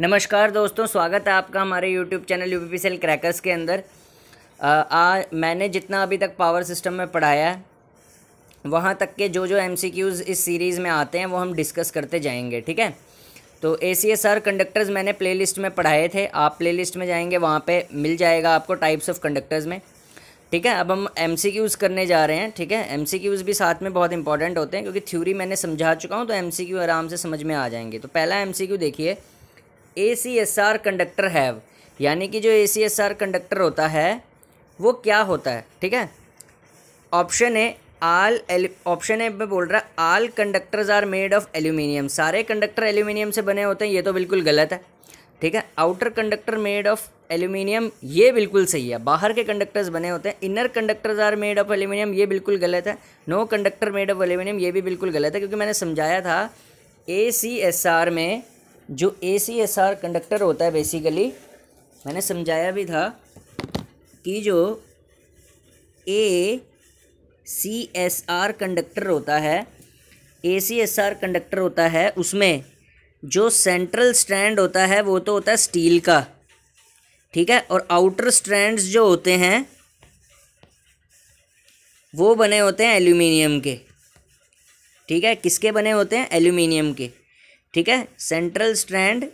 नमस्कार दोस्तों स्वागत है आपका हमारे YouTube channel U P sale crackers के अंदर आ, आ मैंने जितना अभी तक पावर सिस्टम में पढ़ाया है वहाँ तक के जो जो एम इस सीरीज़ में आते हैं वो हम डिस्कस करते जाएंगे ठीक है तो A C S R conductors मैंने प्लेलिस्ट में पढ़ाए थे आप प्लेलिस्ट में जाएंगे वहाँ पे मिल जाएगा आपको टाइप्स ऑफ कंडक्टर्स में ठीक है अब हम एम सी क्यूज़ करने जा रहे हैं ठीक है एम सी क्यूज़ भी साथ में बहुत इंपॉर्टेंट होते हैं क्योंकि थ्योरी मैंने समझा चुका हूँ तो एम सी क्यू आराम से समझ में आ जाएंगे तो पहला एम सी क्यू देखिए A C S R conductor have यानी कि जो A C S R conductor होता है वो क्या होता है ठीक है option A all option A में बोल रहा है all conductors are made of aluminium सारे कंडक्टर एल्यूमिनियम से बने होते हैं ये तो बिल्कुल गलत है ठीक है outer conductor made of aluminium ये बिल्कुल सही है बाहर के कंडक्टर्स बने होते हैं inner conductors are made of aluminium ये बिल्कुल गलत है no conductor made of aluminium ये भी बिल्कुल गलत है क्योंकि मैंने समझाया था ए सी एस आर में जो A C S R conductor होता है बेसिकली मैंने समझाया भी था कि जो A C S R conductor होता है A C S R conductor होता है उसमें जो सेंट्रल स्टैंड होता है वो तो होता है स्टील का ठीक है और आउटर स्ट्रैंड्स जो होते हैं वो बने होते हैं एल्यूमिनियम के ठीक है किसके बने होते हैं एल्यूमिनियम के ठीक है सेंट्रल स्ट्रैंड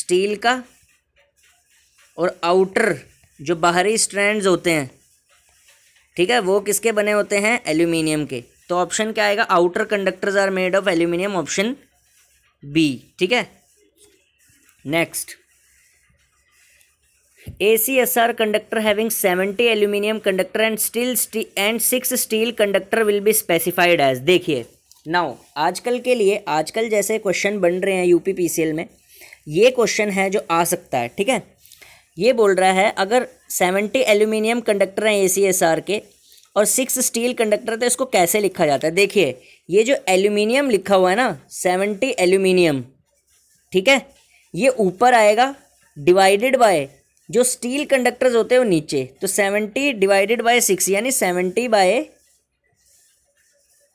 स्टील का और आउटर जो बाहरी स्ट्रैंड्स होते हैं ठीक है वो किसके बने होते हैं एल्यूमिनियम के तो ऑप्शन क्या आएगा outer conductors are made of aluminium option B ठीक है next A C S R conductor having seventy aluminium conductor and steel and six steel conductor will be specified as देखिए नाउ आजकल के लिए आजकल जैसे क्वेश्चन बन रहे हैं यूपी पीसीएल में ये क्वेश्चन है जो आ सकता है ठीक है ये बोल रहा है अगर सेवेंटी एल्यूमिनियम कंडक्टर हैं ए सी एस आर के और सिक्स स्टील कंडक्टर थे इसको कैसे लिखा जाता है देखिए ये जो एल्यूमिनियम लिखा हुआ है ना सेवेंटी एल्यूमिनियम ठीक है ये ऊपर आएगा डिवाइडेड बाय जो स्टील कंडक्टर्स होते हैं वो नीचे तो सेवेंटी डिवाइडेड बाय सिक्स यानी seventy by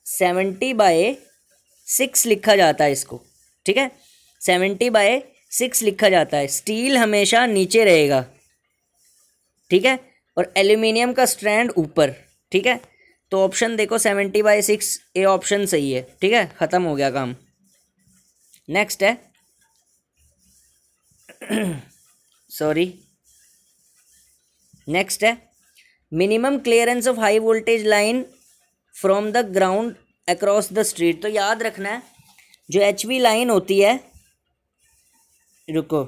seventy by six लिखा जाता है इसको ठीक है सेवेंटी बाय सिक्स लिखा जाता है स्टील हमेशा नीचे रहेगा ठीक है और एल्यूमिनियम का स्ट्रैंड ऊपर ठीक है तो ऑप्शन देखो seventy by six A option सही है ठीक है ख़त्म हो गया काम नेक्स्ट है सॉरी नेक्स्ट है minimum clearance of high voltage line from the ground across the street तो याद रखना है जो एच वी लाइन होती है रुको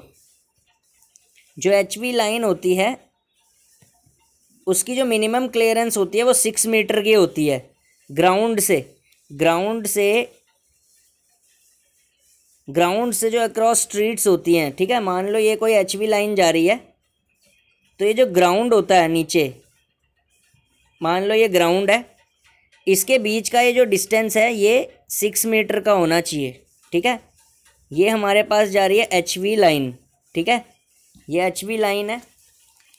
जो एच वी लाइन होती है उसकी जो मिनिमम क्लियरेंस होती है वो सिक्स मीटर की होती है ग्राउंड से ग्राउंड से ग्राउंड से जो अक्रॉस स्ट्रीट्स होती हैं ठीक है मान लो ये कोई एच वी लाइन जा रही है तो ये जो ग्राउंड होता है नीचे मान लो ये ग्राउंड है इसके बीच का ये जो डिस्टेंस है ये सिक्स मीटर का होना चाहिए ठीक है ये हमारे पास जा रही है एच वी लाइन ठीक है ये एच वी लाइन है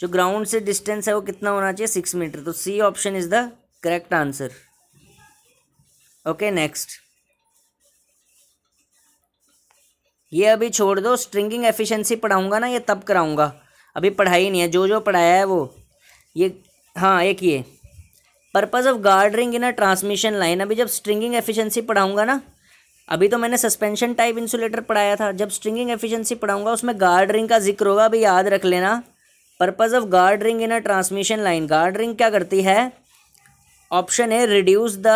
जो ग्राउंड से डिस्टेंस है वो कितना होना चाहिए सिक्स मीटर तो C option is the correct answer okay next ये अभी छोड़ दो स्ट्रिंगिंग एफिशिएंसी पढ़ाऊंगा ना ये तब कराऊंगा अभी पढ़ाई नहीं है जो जो पढ़ाया है वो ये हाँ एक ये purpose of guarding in a transmission line अभी जब स्ट्रिंगिंग एफिशिएंसी पढ़ाऊंगा ना अभी तो मैंने सस्पेंशन टाइप इंसुलेटर पढ़ाया था जब स्ट्रिंगिंग एफिशिएंसी पढ़ाऊंगा उसमें गार्डरिंग का जिक्र होगा अभी याद रख लेना purpose of guarding in a transmission line guarding क्या करती है ऑप्शन है reduce the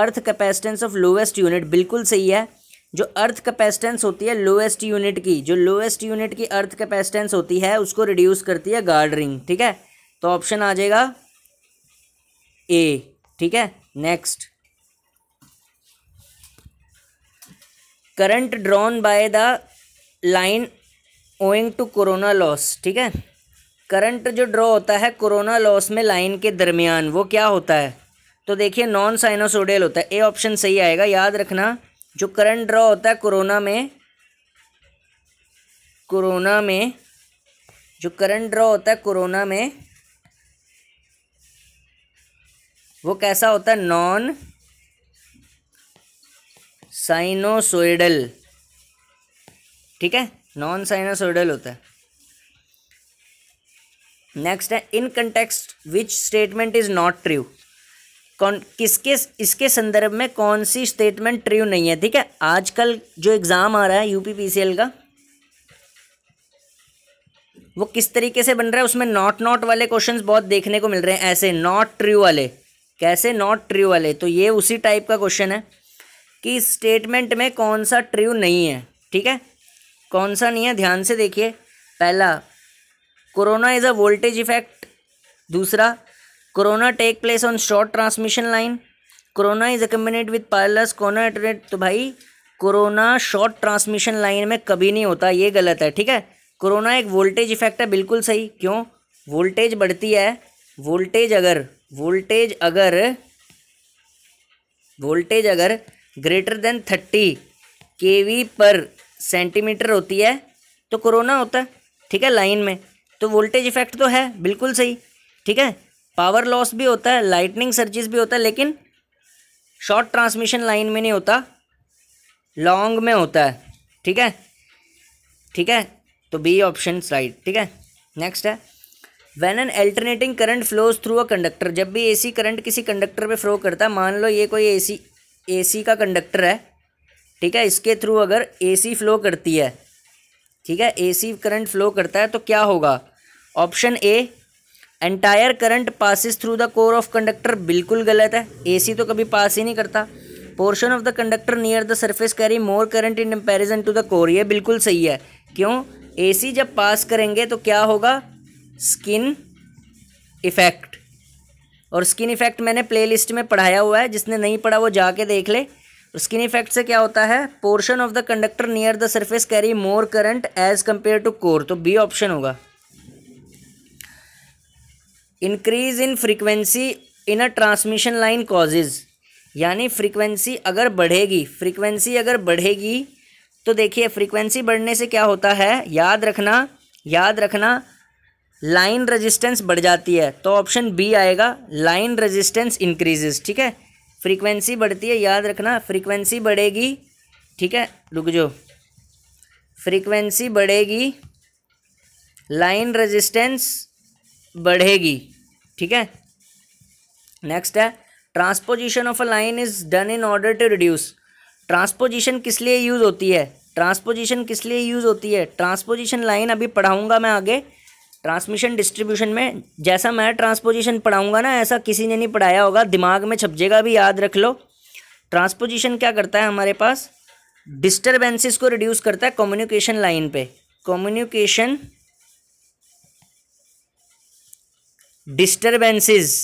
earth capacitance of lowest unit बिल्कुल सही है जो अर्थ कैपेसिटेंस होती है लोएस्ट यूनिट की जो लोएस्ट यूनिट की अर्थ कैपेसिटेंस होती है उसको रिड्यूस करती है गार्डरिंग ठीक है तो ऑप्शन आ जाएगा ए ठीक है next current drawn by the line owing to corona loss ठीक है करंट जो ड्रॉ होता है कोरोना लॉस में लाइन के दरमियान वो क्या होता है तो देखिए नॉन साइनोसोडियल होता है ए ऑप्शन सही आएगा याद रखना जो करंट ड्रॉ होता है कोरोना में कोरोना में जो करंट ड्रॉ होता है कोरोना में वो कैसा होता है नॉन साइनोसोइडल ठीक है नॉन साइनोसोइडल होता है नेक्स्ट है in context which statement is not true कौन किसके इसके संदर्भ में कौन सी स्टेटमेंट ट्रू नहीं है ठीक है आजकल जो एग्ज़ाम आ रहा है यूपीपीसीएल का वो किस तरीके से बन रहा है उसमें नॉट नॉट वाले क्वेश्चंस बहुत देखने को मिल रहे हैं ऐसे नॉट ट्रू वाले कैसे नॉट ट्रू वाले तो ये उसी टाइप का क्वेश्चन है कि इस स्टेटमेंट में कौन सा ट्रू नहीं है ठीक है कौन सा नहीं है ध्यान से देखिए पहला corona is a voltage effect दूसरा corona take place on short transmission line corona is accompanied with wireless corona internet तो भाई कोरोना शॉर्ट ट्रांसमिशन लाइन में कभी नहीं होता ये गलत है ठीक है कोरोना एक वोल्टेज इफेक्ट है बिल्कुल सही क्यों वोल्टेज बढ़ती है वोल्टेज अगर वोल्टेज अगर वोल्टेज अगर greater than thirty K V पर सेंटीमीटर होती है तो कोरोना होता है ठीक है लाइन में तो वोल्टेज इफेक्ट तो है बिल्कुल सही ठीक है पावर लॉस भी होता है लाइटनिंग सर्जिस भी होता है लेकिन शॉर्ट ट्रांसमिशन लाइन में नहीं होता लॉन्ग में होता है ठीक है ठीक है तो बी ऑप्शन राइट ठीक है नेक्स्ट है when an alternating current flows through a conductor जब भी एसी करंट किसी कंडक्टर पे फ्लो करता है मान लो ये कोई एसी एसी का कंडक्टर है ठीक है इसके थ्रू अगर एसी फ्लो करती है ठीक है एसी करंट फ्लो करता है तो क्या होगा option A entire current passes through the core of conductor बिल्कुल गलत है ए तो कभी पास ही नहीं करता portion of the conductor near the surface carry more current in comparison to the core ये बिल्कुल सही है क्यों एसी जब पास करेंगे तो क्या होगा स्किन इफ़ेक्ट और स्किन इफ़ेक्ट मैंने प्लेलिस्ट में पढ़ाया हुआ है जिसने नहीं पढ़ा वो जाके देख ले और स्किन इफेक्ट से क्या होता है portion of the conductor near the surface carry more current as compare to core तो बी ऑप्शन होगा increase in frequency in a transmission line causes यानी फ्रीक्वेंसी अगर बढ़ेगी फ्रीक्वेंसी अगर बढ़ेगी तो देखिए फ्रीक्वेंसी बढ़ने से क्या होता है याद रखना याद रखना लाइन रेजिस्टेंस बढ़ जाती है तो ऑप्शन बी आएगा लाइन रेजिस्टेंस इंक्रीजेस ठीक है फ्रीक्वेंसी बढ़ती है याद रखना फ्रीक्वेंसी बढ़ेगी ठीक है रुक जो फ्रीक्वेंसी बढ़ेगी लाइन रेजिस्टेंस बढ़ेगी ठीक है नेक्स्ट है transposition of a line is done in order to reduce transposition किस लिए यूज़ होती है ट्रांसपोजिशन किस लिए यूज़ होती है ट्रांसपोजिशन लाइन अभी पढ़ाऊंगा मैं आगे ट्रांसमिशन डिस्ट्रीब्यूशन में जैसा मैं ट्रांसपोजिशन पढ़ाऊंगा ना ऐसा किसी ने नहीं पढ़ाया होगा दिमाग में छप जाएगा भी याद रख लो ट्रांसपोजिशन क्या करता है हमारे पास डिस्टर्बेंसेस को रिड्यूस करता है कम्युनिकेशन लाइन पे कम्युनिकेशन डिस्टर्बेंसेस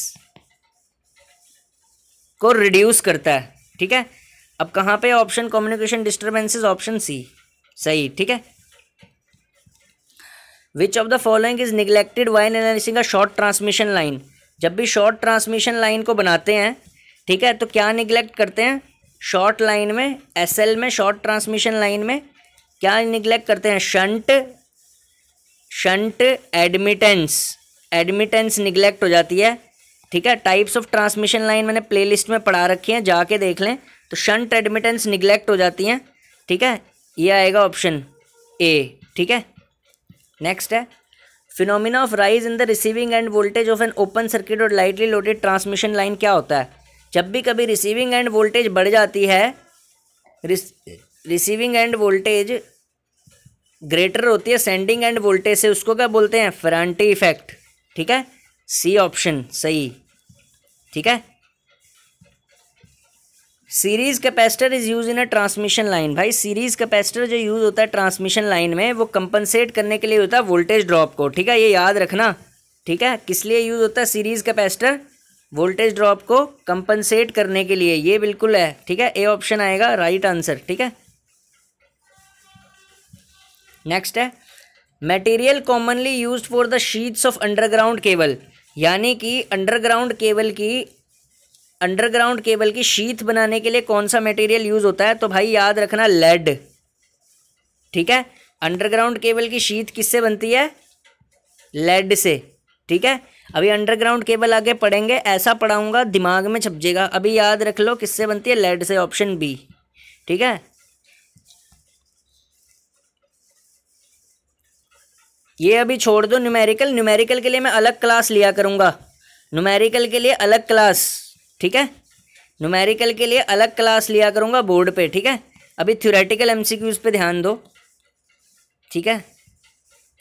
को रिड्यूस करता है ठीक है अब कहाँ पे option communication disturbances option C सही ठीक है which of the following is neglected while analysing a short transmission line जब भी शॉर्ट ट्रांसमिशन लाइन को बनाते हैं ठीक है तो क्या निगलेक्ट करते हैं शॉर्ट लाइन में एस एल में शॉर्ट ट्रांसमिशन लाइन में क्या निगलेक्ट करते हैं shunt shunt admittance admittance neglect हो जाती है ठीक है टाइप्स ऑफ ट्रांसमिशन लाइन मैंने प्लेलिस्ट में पढ़ा रखी हैं जाके देख लें तो शंट एडमिटेंस निगलेक्ट हो जाती हैं ठीक है ये आएगा ऑप्शन ए ठीक है नेक्स्ट है phenomena of rise in the receiving end voltage of an open circuit और लाइटली लोडेड ट्रांसमिशन लाइन क्या होता है जब भी कभी रिसीविंग एंड वोल्टेज बढ़ जाती है रिसीविंग एंड वोल्टेज ग्रेटर होती है सेंडिंग एंड वोल्टेज से उसको क्या बोलते हैं फ्रांटी इफेक्ट ठीक है सी ऑप्शन सही ठीक है series capacitor is use in a transmission line भाई सीरीज़ कैपेसिटर जो यूज़ होता है ट्रांसमिशन लाइन में वो कंपनसेट करने के लिए होता है वोल्टेज ड्रॉप को ठीक है ये याद रखना ठीक है किस लिए यूज़ होता है सीरीज़ कैपेसिटर वोल्टेज ड्रॉप को कंपनसेट करने के लिए ये बिल्कुल है ठीक है ए ऑप्शन आएगा राइट आंसर ठीक है नेक्स्ट है material commonly used for the sheets of underground cable यानी कि अंडरग्राउंड केबल की अंडरग्राउंड केबल की शीथ बनाने के लिए कौन सा मटेरियल यूज़ होता है तो भाई याद रखना लेड ठीक है अंडरग्राउंड केबल की शीथ किससे बनती है लेड से ठीक है अभी अंडरग्राउंड केबल आगे पढ़ेंगे ऐसा पढ़ाऊंगा दिमाग में छपजेगा अभी याद रख लो किससे बनती है लेड से ऑप्शन बी ठीक है ये अभी छोड़ दो न्यूमेरिकल न्यूमेरिकल के लिए मैं अलग क्लास लिया करूँगा न्यूमेरिकल के लिए अलग क्लास ठीक है नुमेरिकल के लिए अलग क्लास लिया करूँगा बोर्ड पे ठीक है अभी थ्योरेटिकल एमसीक्यूज पे ध्यान दो ठीक है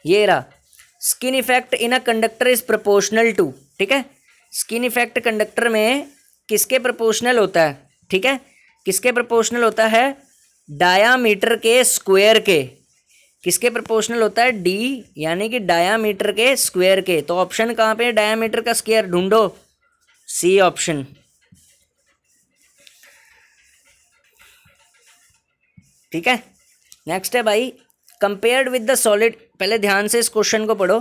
ये रहा skin effect in a conductor is proportional to ठीक है स्किन इफेक्ट कंडक्टर में किसके प्रोपोर्शनल होता है ठीक है किसके प्रोपोर्शनल होता है डायामीटर के स्क्वेयर के किसके प्रोपोर्शनल होता है डी यानी कि डायामीटर के स्क्वेयर के तो ऑप्शन कहाँ पे है डायामीटर का स्क्वेयर ढूंढो सी ऑप्शन ठीक है नेक्स्ट है भाई कंपेयर्ड विद द सॉलिड पहले ध्यान से इस क्वेश्चन को पढ़ो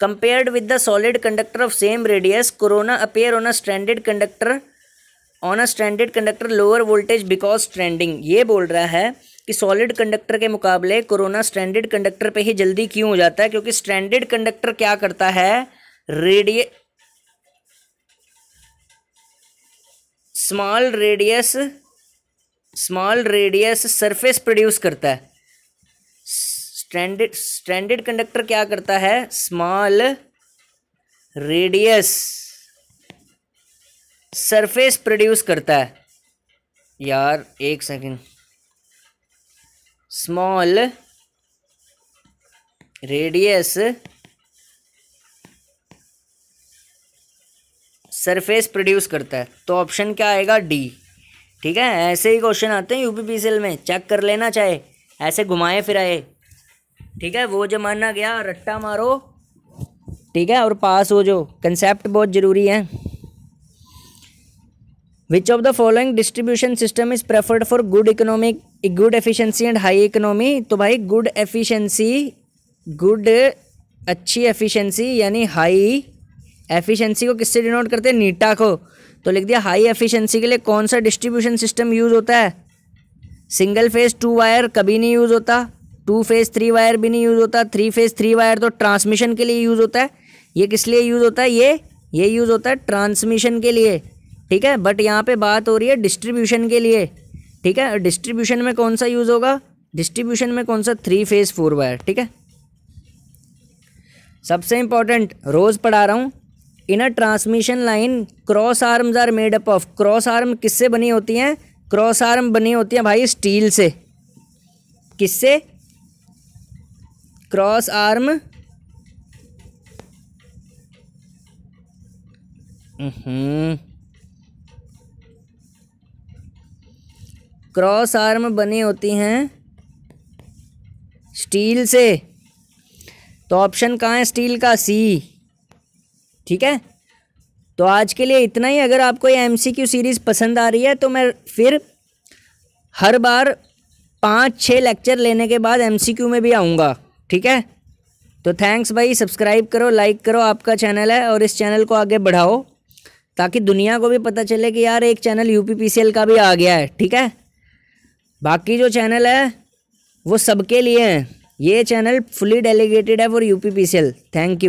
compared with the solid conductor of same radius corona appear on a standard conductor on a standard conductor lower voltage because trending ये बोल रहा है कि सॉलिड कंडक्टर के मुकाबले कोरोना स्टैंडर्ड कंडक्टर पे ही जल्दी क्यों हो जाता है क्योंकि स्टैंडर्ड कंडक्टर क्या करता है रेडिय small radius small radius surface produce करता है स्टैंडर्ड स्टैंडर्ड कंडक्टर क्या करता है स्मॉल रेडियस सरफेस प्रोड्यूस करता है यार एक second small radius surface produce करता है तो ऑप्शन क्या आएगा डी ठीक है ऐसे ही क्वेश्चन आते हैं यूपी पी में चेक कर लेना चाहे ऐसे घुमाए फिराए ठीक है वो जमाना गया रट्टा मारो ठीक है और पास हो जो कंसेप्ट बहुत ज़रूरी है which of the following distribution system is preferred for good economic good efficiency and high economy तो भाई गुड एफिशिएंसी गुड अच्छी एफिशिएंसी यानी हाई एफिशिएंसी को किससे डिनोट करते हैं नीटा को तो लिख दिया हाई एफिशिएंसी के लिए कौन सा डिस्ट्रीब्यूशन सिस्टम यूज़ होता है सिंगल फेज टू वायर कभी नहीं यूज़ होता टू फेज थ्री वायर भी नहीं यूज़ होता थ्री फेज थ्री वायर तो ट्रांसमिशन के लिए यूज़ होता है ये किस लिए यूज़ होता है ये ये यूज़ होता है ट्रांसमिशन के लिए ठीक है बट यहाँ पर बात हो रही है डिस्ट्रीब्यूशन के लिए ठीक है डिस्ट्रीब्यूशन में कौन सा यूज़ होगा डिस्ट्रीब्यूशन में कौन सा थ्री फेज फोर वायर ठीक है सबसे इम्पॉर्टेंट रोज़ पढ़ा रहा हूँ in a transmission line cross arms are made up of cross arm किससे बनी होती हैं क्रॉस आर्म बनी होती हैं भाई स्टील से किससे cross arm hmm. Cross arm बनी होती हैं स्टील से तो ऑप्शन कहाँ है स्टील का सी ठीक है तो आज के लिए इतना ही अगर आपको ये एम सीरीज़ पसंद आ रही है तो मैं फिर हर बार पाँच छः लेक्चर लेने के बाद एम में भी आऊँगा ठीक है तो थैंक्स भाई सब्सक्राइब करो लाइक करो आपका चैनल है और इस चैनल को आगे बढ़ाओ ताकि दुनिया को भी पता चले कि यार एक चैनल यू का भी आ गया है ठीक है बाकी जो चैनल है वो सबके लिए हैं ये चैनल फुली डेलीगेटेड है फॉर यू थैंक यू